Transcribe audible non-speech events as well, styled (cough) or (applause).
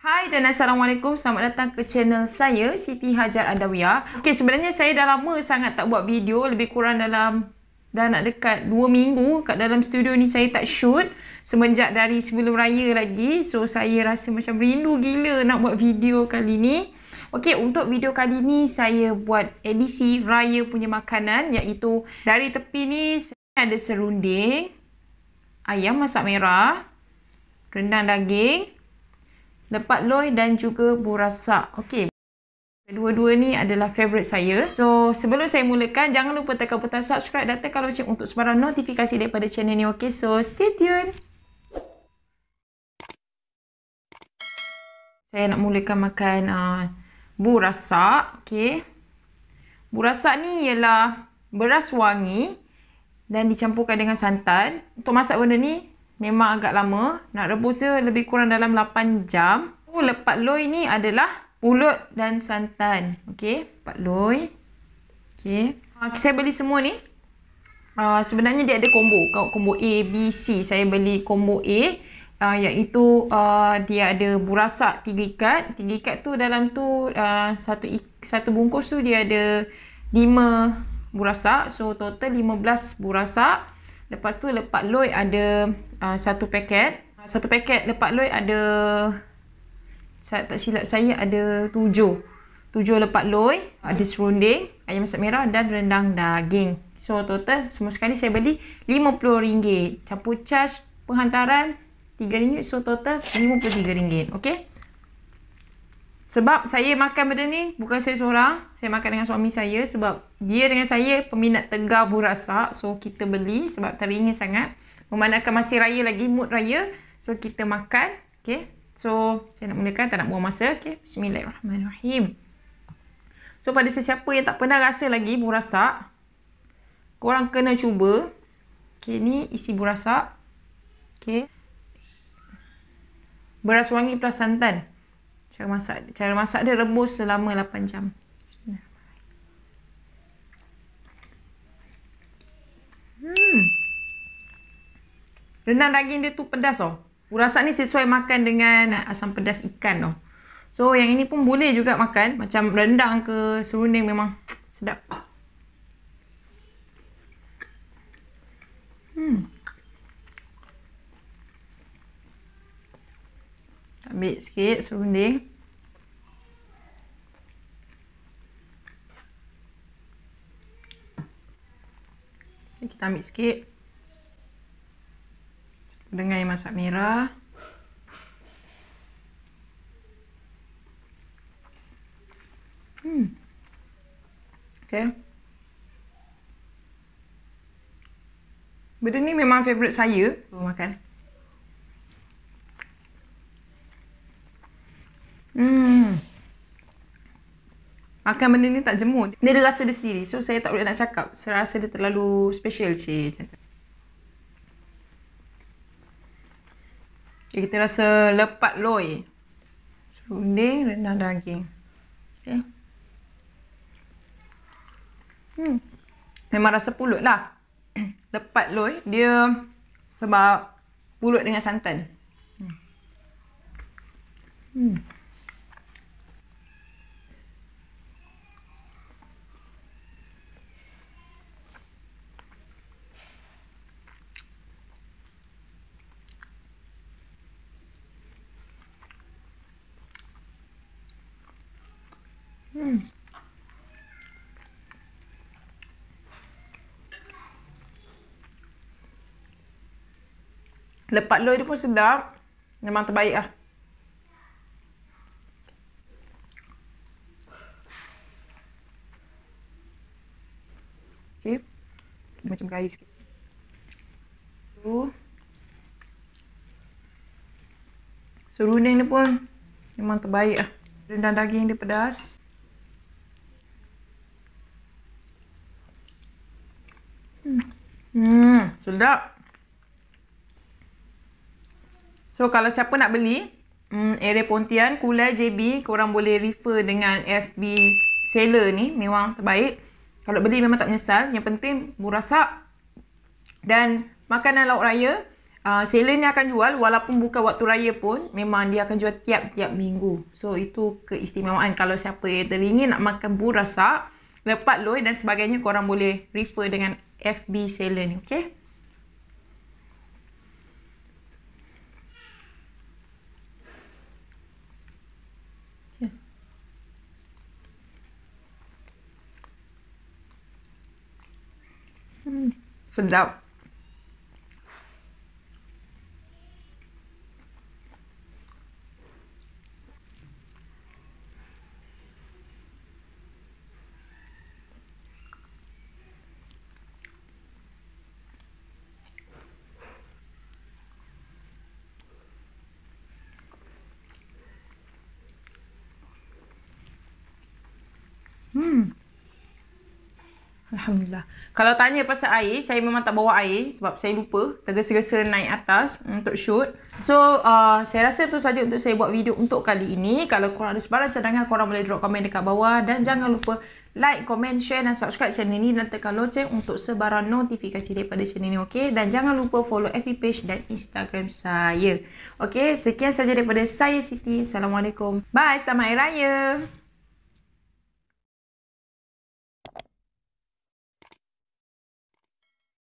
Hai dan Assalamualaikum. Selamat datang ke channel saya, Siti Hajar Adawiyah. Okay, sebenarnya saya dah lama sangat tak buat video. Lebih kurang dalam dah nak dekat 2 minggu kat dalam studio ni saya tak shoot. Semenjak dari sebelum raya lagi. So, saya rasa macam rindu gila nak buat video kali ni. Okey, untuk video kali ni saya buat edisi raya punya makanan iaitu dari tepi ni ada serunding, ayam masak merah, rendang daging, lepat loy dan juga burasa. Okey. Kedua-dua ni adalah favorite saya. So, sebelum saya mulakan, jangan lupa tekan butang subscribe dan tekan lonceng untuk sebarang notifikasi daripada channel ni. Okey, so stay tune. Saya nak mulakan makan uh, burasak. Okey. burasa ni ialah beras wangi dan dicampurkan dengan santan. Untuk masak benda ni, memang agak lama. Nak rebus dia lebih kurang dalam 8 jam. Oh, lepat loy ni adalah pulut dan santan. Okey, lepat loy. Okey. Uh, saya beli semua ni. Uh, sebenarnya dia ada combo. Combo A, B, C. Saya beli combo A. Uh, iaitu uh, dia ada burasa tiga ikat. Tiga ikat tu dalam tu uh, satu, satu bungkus tu dia ada lima burasa. So total lima belas burasa. Lepas tu lepak loy ada uh, satu paket. Uh, satu paket lepak loy ada saya tak silap saya ada tujuh. Tujuh lepak loy, ada serunding, ayam masak merah dan rendang daging. So total semua sekali saya beli RM50. Campur charge penghantaran RM3. So total RM53. Okay. Sebab saya makan benda ni bukan saya seorang. Saya makan dengan suami saya sebab dia dengan saya peminat tegar burasak. So kita beli sebab teringin sangat. Memandangkan masih raya lagi, mood raya. So kita makan. Okay. So saya nak mulakan, tak nak buang masa. Okay. Bismillahirrahmanirrahim. So pada sesiapa yang tak pernah rasa lagi burasak, korang kena cuba. Okay, ni isi burasak. Okay. Beras wangi plus santan. Cara masak cara masak dia rebus selama 8 jam. Hmm. Renang daging dia tu pedas oh. Rasa ni sesuai makan dengan asam pedas ikan oh. So yang ini pun boleh juga makan macam rendang ke serunding memang sedap. Hmm. Ambil sikit serunding. kita ambil sikit dengan air masak merah hmm. okay. benda ni memang favourite saya oh, makan hmm makan benda ni tak jemur. Dia ada rasa dia sendiri. So saya tak boleh nak cakap. Saya rasa dia terlalu special cik. Macam tu. Okay, kita rasa lepat loy. Serunding so, rendah daging. Okay. Hmm. Memang rasa pulut lah. (clears throat) lepat loy. Dia sebab pulut dengan santan. Hmm. hmm. Lepat loy dia pun sedap. Memang terbaik lah. Okay. macam kaya sikit. Tu. Seruning dia pun memang terbaik lah. Rendang daging dia pedas. Hmm, hmm sedap. So kalau siapa nak beli um, Area Pontian, Kulai, JB Korang boleh refer dengan FB seller ni Memang terbaik Kalau beli memang tak menyesal Yang penting murah sak Dan makanan lauk raya uh, Seller ni akan jual walaupun buka waktu raya pun Memang dia akan jual tiap-tiap minggu So itu keistimewaan Kalau siapa yang teringin nak makan burasak Lepat loy dan sebagainya Korang boleh refer dengan FB seller ni Okay So now Alhamdulillah. Kalau tanya pasal air, saya memang tak bawa air sebab saya lupa tergesa-gesa naik atas untuk shoot. So, uh, saya rasa tu saja untuk saya buat video untuk kali ini. Kalau korang ada sebarang cadangan, korang boleh drop komen dekat bawah. Dan jangan lupa like, komen, share dan subscribe channel ini dan tekan loceng untuk sebarang notifikasi daripada channel ini. Okay? Dan jangan lupa follow FB page dan Instagram saya. Okay, sekian saja daripada saya Siti. Assalamualaikum. Bye, selamat hari raya.